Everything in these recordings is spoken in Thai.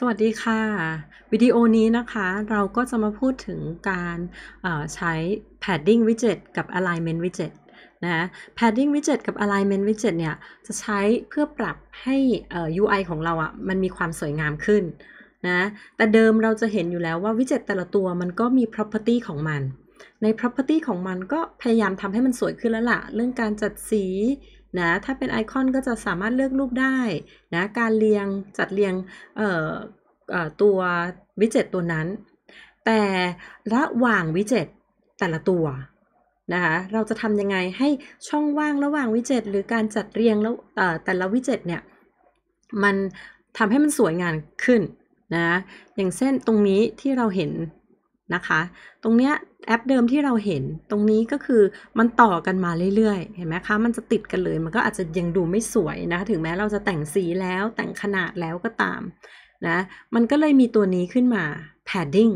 สวัสดีค่ะ วิดีโอนี้นะคะเราก็จะมาพูดถึงการใช้ padding widget กับ alignment widget นะ padding widget กับ alignment widget เนี่ย จะใช้เพื่อปรับให้ UI ของเราอะ่ะมันมีความสวยงามขึ้นนะแต่เดิมเราจะเห็นอยู่แล้วว่าวิดเจ็ตแต่ละตัวมันก็มี property ของมัน ใน property ของมันก็พยายามทำให้มันสวยขึ้นแล้วละ่ะเรื่องการจัดสีนะถ้าเป็นไอคอนก็จะสามารถเลือกรูปได้นะการเรียงจัดเรียงตัววิจิตตัวนั้น แต่ระหว่างวิจิตแต่ละตัวนะคะเราจะทำยังไงให้ช่องว่างระหว่างวิจิตหรือการจัดเรียงแล้วแต่ละวิจิตเนี่ยมันทำให้มันสวยงามขึ้นนะ อย่างเช่นตรงนี้ที่เราเห็นนะคะตรงเนี้ยแอปเดิมที่เราเห็นตรงนี้ก็คือมันต่อกันมาเรื่อยๆเห็นไหมคะมันจะติดกันเลยมันก็อาจจะยังดูไม่สวยนะคะถึงแม้เราจะแต่งสีแล้วแต่งขนาดแล้วก็ตามนะมันก็เลยมีตัวนี้ขึ้นมา padding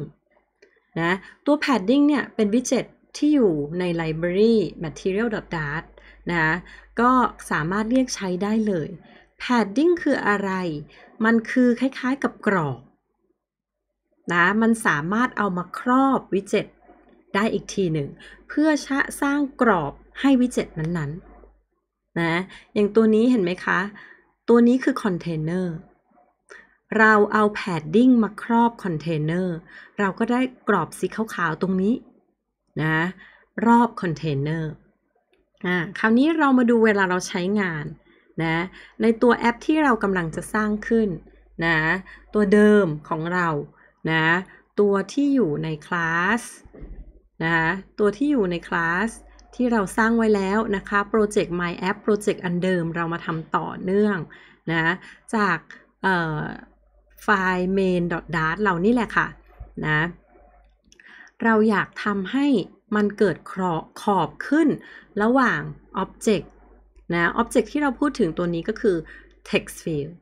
นะตัว padding เนี่ยเป็นวิจเจ็ตที่อยู่ใน library material.dart นะก็สามารถเรียกใช้ได้เลย padding คืออะไร มันคือคล้ายๆกับกรอบนะ มันสามารถเอามาครอบวิจิตได้อีกทีหนึ่ง เพื่อชสร้างกรอบให้วิจิตนั้นๆ นะ อย่างตัวนี้เห็นไหมคะ ตัวนี้คือคอนเทนเนอร์ เราเอาแพดดิ้งมาครอบคอนเทนเนอร์เราก็ได้กรอบสีขาวๆตรงนี้ นะ รอบคอนเทนเนอร์คราวนี้เรามาดูเวลาเราใช้งาน นะ ในตัวแอปที่เรากำลังจะสร้างขึ้น นะ ตัวเดิมของเรานะตัวที่อยู่ในคลาสนะตัวที่อยู่ในคลาส ที่เราสร้างไว้แล้วนะคะโปรเจกต์ My App โปรเจกต์อันเดิมเรามาทำต่อเนื่องนะจากไฟล์ main.dart เรานี่แหละค่ะนะเราอยากทำให้มันเกิดขอบขอบขึ้น ระหว่าง Object นะ Object ที่เราพูดถึงตัวนี้ก็คือ text field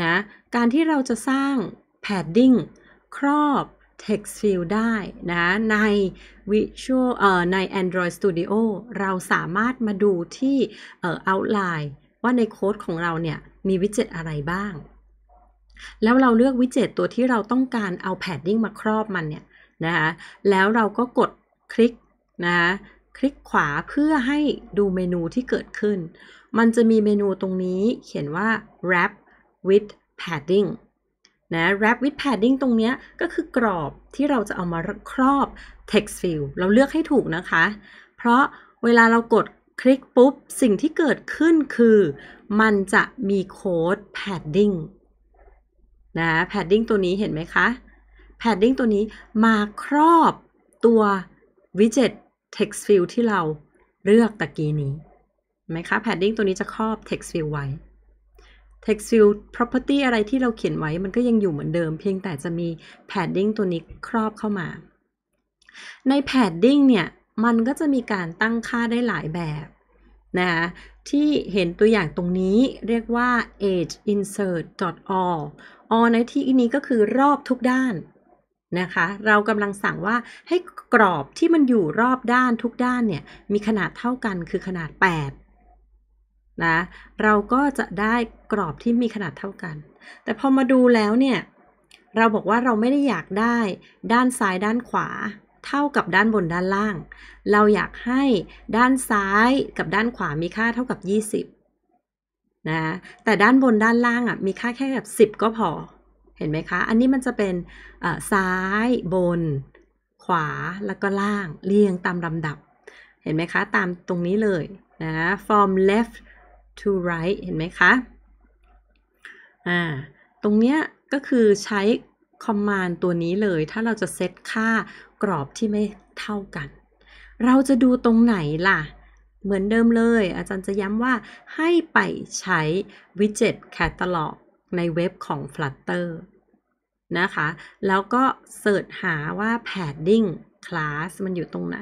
นะการที่เราจะสร้าง padding ครอบ text field ได้นะ ใน visual อใน Android Studio เราสามารถมาดูที่ outline ว่าในโค้ดของเราเนี่ยมีวิจิตอะไรบ้าง แล้วเราเลือกวิจิตตัวที่เราต้องการเอา padding มาครอบมันเนี่ยนะคะแล้วเราก็กดคลิกนะคลิกขวาเพื่อให้ดูเมนูที่เกิดขึ้น มันจะมีเมนูตรงนี้เขียนว่า wrap with padding นะ wrap with padding ตรงเนี้ยก็คือกรอบที่เราจะเอามาครอบ text field เราเลือกให้ถูกนะคะ เพราะเวลาเรากดคลิกปุ๊บ สิ่งที่เกิดขึ้นคือมันจะมีโค้ด padding นะ padding ตัวนี้เห็นไหมคะ padding ตัวนี้มาครอบตัว widget text field ที่เราเลือกตะกี้นี้ไหมคะ padding ตัวนี้จะครอบ text field ไว้ text field property อะไรที่เราเขียนไว้มันก็ยังอยู่เหมือนเดิม เพียงแต่จะมี padding ตัวนี้ครอบเข้ามา ใน padding เนี่ย มันก็จะมีการตั้งค่าได้หลายแบบนะะที่เห็นตัวอย่างตรงนี้เรียกว่า age insert all all ในที่นี้ก็คือรอบทุกด้านนะคะ เรากำลังสั่งว่าให้กรอบที่มันอยู่รอบด้านทุกด้านเนี่ยมีขนาดเท่ากันคือขนาด 8นะเราก็จะได้กรอบที่มีขนาดเท่ากัน แต่พอมาดูแล้วเนี่ย เราบอกว่าเราไม่ได้อยากได้ด้านซ้ายด้านขวาเท่ากับด้านบนด้านล่าง เราอยากให้ด้านซ้ายกับด้านขวามีค่าเท่ากับ 20นะแต่ด้านบนด้านล่างอ่ะมีค่าแค่แบบ10 ก็พอ เห็นไหมคะ อันนี้มันจะเป็นซ้ายบน ขวาแล้วก็ล่างเรียงตามลำดับ เห็นไหมคะตามตรงนี้เลยนะ from left to write เห็นไหมคะ อ่า ตรงเนี้ยก็คือใช้ command ตัวนี้เลย ถ้าเราจะเซตค่ากรอบที่ไม่เท่ากัน เราจะดูตรงไหนล่ะ เหมือนเดิมเลย อาจารย์จะย้ำว่าให้ไปใช้ widget catalog ในเว็บของ Flutter นะคะ แล้วก็เสิร์ชหาว่า padding class มันอยู่ตรงไหน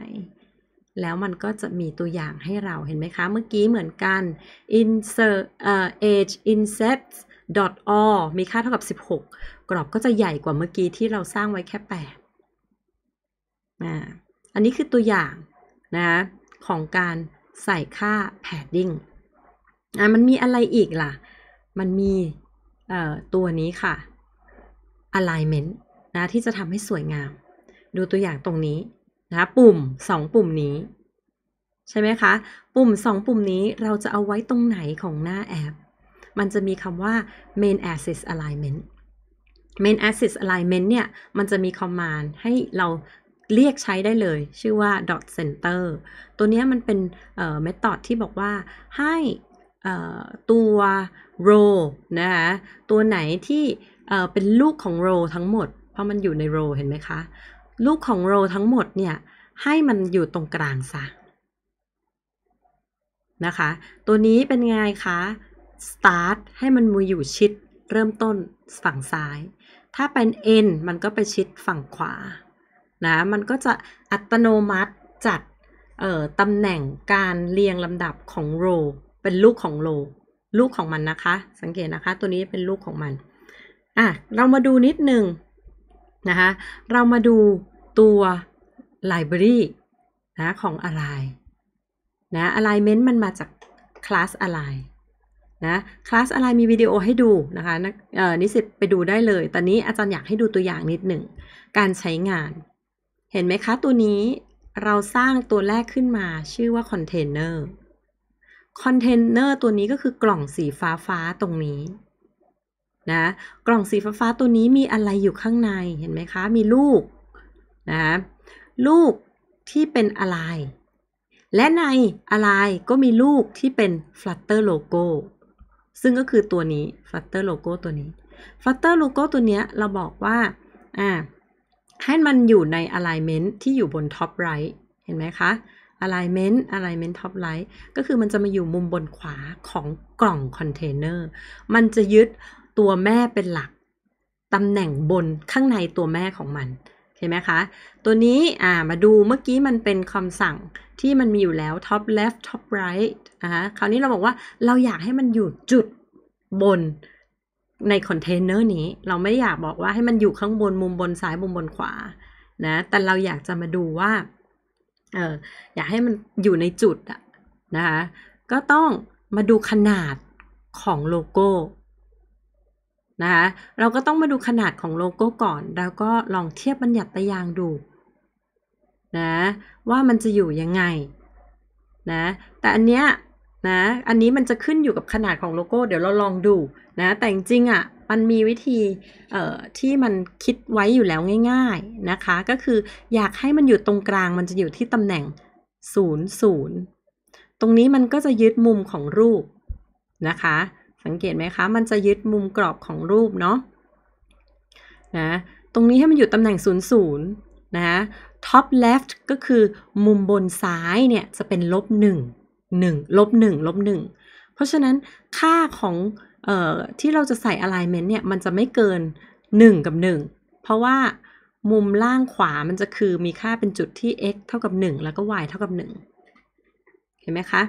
แล้วมันก็จะมีตัวอย่างให้เราเห็นไหมคะ เมื่อกี้เหมือนกัน insert uh, age i n s e t t dot all มีค่าเท่ากับ 16 กรอบก็จะใหญ่กว่าเมื่อกี้ที่เราสร้างไว้แค่8อ่อันนี้คือตัวอย่างนะ ของการใส่ค่า padding อมันมีอะไรอีกล่ะ มันมีตัวนี้ค่ะ alignment นะ ที่จะทำให้สวยงาม ดูตัวอย่างตรงนี้นะปุ่มสองปุ่มนี้ใช่ไหมคะ ปุ่มสองปุ่มนี้เราจะเอาไว้ตรงไหนของหน้าแอป มันจะมีคำว่า main axis alignment main axis alignment เนี่ยมันจะมี command ให้เราเรียกใช้ได้เลย ชื่อว่า dot center ตัวนี้มันเป็นเอ่อ method ที่บอกว่าให้ตัว row นะคะตัวไหนที่เป็นลูกของ row ทั้งหมด เพราะมันอยู่ใน row เห็นไหมคะลูกของโรทั้งหมดเนี่ย ให้มันอยู่ตรงกลางซะนะคะ ตัวนี้เป็นไงคะ start ให้มันมืออยู่ชิด เริ่มต้นฝั่งซ้าย ถ้าเป็น n มันก็ไปชิดฝั่งขวา นะ มันก็จะอัตโนมัติจัดตำแหน่งการเรียงลำดับของโรเป็นลูกของโรลูกของมันนะคะ สังเกตนะคะ ตัวนี้เป็นลูกของมัน อ่ะ เรามาดูนิดหนึ่งนะคะเรามาดูตัว library นะของ align นะ alignment มันมาจาก class align นะ class align มีวิดีโอให้ดูนะคะนิสิตไปดูได้เลย ตอนนี้อาจารย์อยากให้ดูตัวอย่างนิดหนึ่ง การใช้งาน เห็นไหมคะ ตัวนี้เราสร้างตัวแรกขึ้นมาชื่อว่า container container ตัวนี้ก็คือกล่องสีฟ้าฟ้าตรงนี้นะกล่องสีฟ้าตัวนี้มีอะไร อยู่ข้างในเห็นไหมคะ มีลูกนะลูกที่เป็นอะไร และในอะไรก็มีลูกที่เป็น Flutter Logo ซึ่งก็คือตัวนี้ Flutter Logo ตัวนี้ Flutter Logo ตัวเนี้ยเราบอกว่าอ่า ให้มันอยู่ใน alignment ที่อยู่บน top right เห็นไหมคะ alignment alignment top right ก็คือมันจะมาอยู่มุมบนขวาของกล่องคอนเทนเนอร์มันจะยึดตัวแม่เป็นหลัก ตำแหน่งบนข้างในตัวแม่ของมันเห็นไหมคะตัวนี้อ่ามาดูเมื่อกี้มันเป็นคำสั่งที่มันมีอยู่แล้ว top left top right นะคะคราวนี้เราบอกว่าเราอยากให้มันอยู่จุดบนในคอนเทนเนอร์นี้ เราไม่อยากบอกว่าให้มันอยู่ข้างบนมุมบนซ้ายมุมบนขวา นะ แต่เราอยากจะมาดูว่า เอออยากให้มันอยู่ในจุดอะนะคะก็ต้องมาดูขนาดของโลโก้นะคะเราก็ต้องมาดูขนาดของโลโก้ก่อน แล้วก็ลองเทียบบัญญัติตะยางดู นะ ว่ามันจะอยู่ยังไง นะ แต่อันเนี้ยนะ อันนี้มันจะขึ้นอยู่กับขนาดของโลโก้เดี๋ยวเราลองดูนะ แต่จริงอะ่ะมันมีวิธี เออ่ที่มันคิดไว้อยู่แล้วง่าย ๆนะคะ ก็คืออยากให้มันอยู่ตรงกลางมันจะอยู่ที่ตำแหน่ง 0 0 ตรงนี้มันก็จะยึดมุมของรูปนะคะสังเกตไหมคะ มันจะยึดมุมกรอบของรูปเนาะ นะ ตรงนี้ให้มันอยู่ตำแหน่ง0ูนย์นะท็อปลฟ f ์ก็คือมุมบนซ้ายเนี่ยจะเป็นลบ1 1ลบ1ลบ1เพราะฉะนั้นค่าของออที่เราจะใส่ alignment เนี่ยมันจะไม่เกิน 1 กับ 1 เพราะว่ามุมล่างขวามันจะคือมีค่าเป็นจุดที่ x เท่ากับ1แล้วก็ y เท่ากับ1เห็นไหมคะ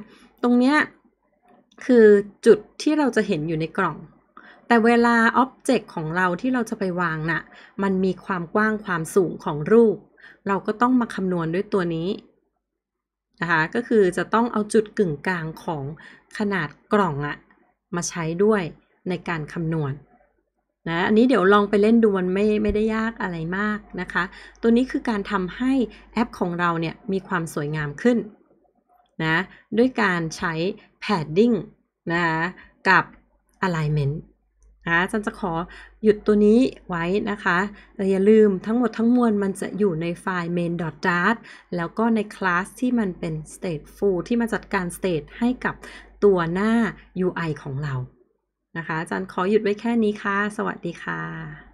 ตรงเนี้ยคือจุดที่เราจะเห็นอยู่ในกล่อง แต่เวลาอ็อบเจกต์ของเราที่เราจะไปวางนะ่ะ มันมีความกว้างความสูงของรูป เราก็ต้องมาคำนวณด้วยตัวนี้นะคะ ก็คือจะต้องเอาจุดกึ่งกลางของขนาดกล่องอะมาใช้ด้วยในการคำนวณนะ อันนี้เดี๋ยวลองไปเล่นดูมันไม่ไม่ได้ยากอะไรมากนะคะ ตัวนี้คือการทำให้แอปของเราเนี่ยมีความสวยงามขึ้นนะด้วยการใช้ padding นะกับ alignment นะจันจะขอหยุดตัวนี้ไว้นะคะแต่อย่าลืมทั้งหมดทั้งมวลมันจะอยู่ในไฟล์ main.dart แล้วก็ในคลาสที่มันเป็น stateful ที่มาจัดการ state ให้กับตัวหน้า UI ของเรานะคะอาจารย์ขอหยุดไว้แค่นี้ค่ะ สวัสดีค่ะ